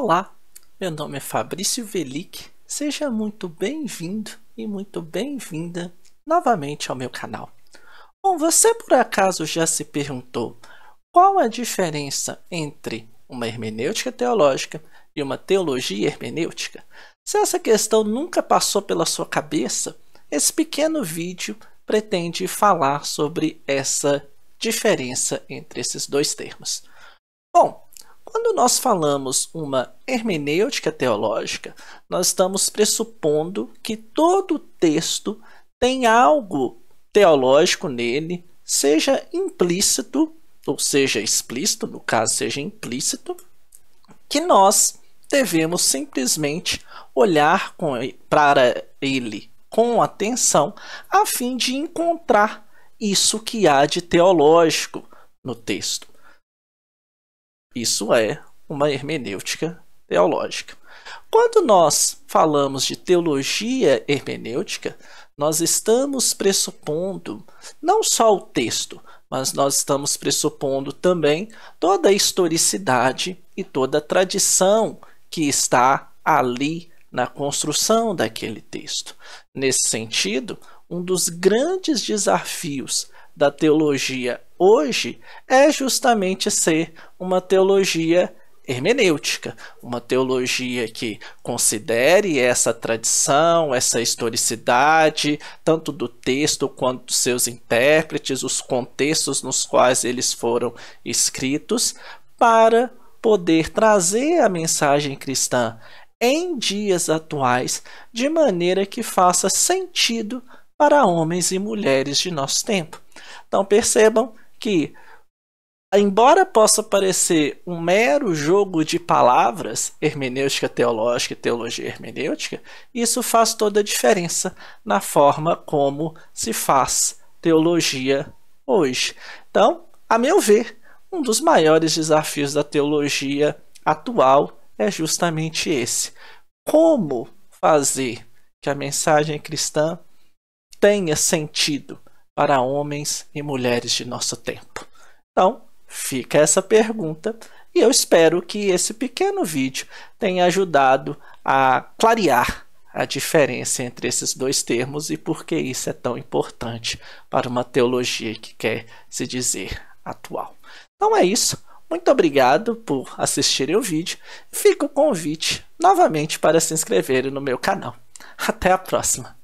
Olá, meu nome é Fabrício Velic, seja muito bem-vindo e muito bem-vinda novamente ao meu canal. Bom, você por acaso já se perguntou qual a diferença entre uma hermenêutica teológica e uma teologia hermenêutica? Se essa questão nunca passou pela sua cabeça, esse pequeno vídeo pretende falar sobre essa diferença entre esses dois termos. Bom, nós falamos uma hermenêutica teológica, nós estamos pressupondo que todo texto tem algo teológico nele, seja implícito, ou seja explícito, no caso seja implícito, que nós devemos simplesmente olhar com, para ele com atenção, a fim de encontrar isso que há de teológico no texto. Isso é uma hermenêutica teológica. Quando nós falamos de teologia hermenêutica, nós estamos pressupondo não só o texto, mas nós estamos pressupondo também toda a historicidade e toda a tradição que está ali na construção daquele texto. Nesse sentido, um dos grandes desafios da teologia hoje é justamente ser uma teologia hermenêutica, uma teologia que considere essa tradição, essa historicidade, tanto do texto quanto dos seus intérpretes, os contextos nos quais eles foram escritos, para poder trazer a mensagem cristã em dias atuais de maneira que faça sentido para homens e mulheres de nosso tempo. Então percebam que embora possa parecer um mero jogo de palavras, hermenêutica teológica e teologia hermenêutica, isso faz toda a diferença na forma como se faz teologia hoje. Então, a meu ver, um dos maiores desafios da teologia atual é justamente esse: como fazer que a mensagem cristã tenha sentido para homens e mulheres de nosso tempo. Então, Fica essa pergunta e eu espero que esse pequeno vídeo tenha ajudado a clarear a diferença entre esses dois termos e por que isso é tão importante para uma teologia que quer se dizer atual. Então é isso. Muito obrigado por assistirem o vídeo. Fica o convite novamente para se inscreverem no meu canal. Até a próxima!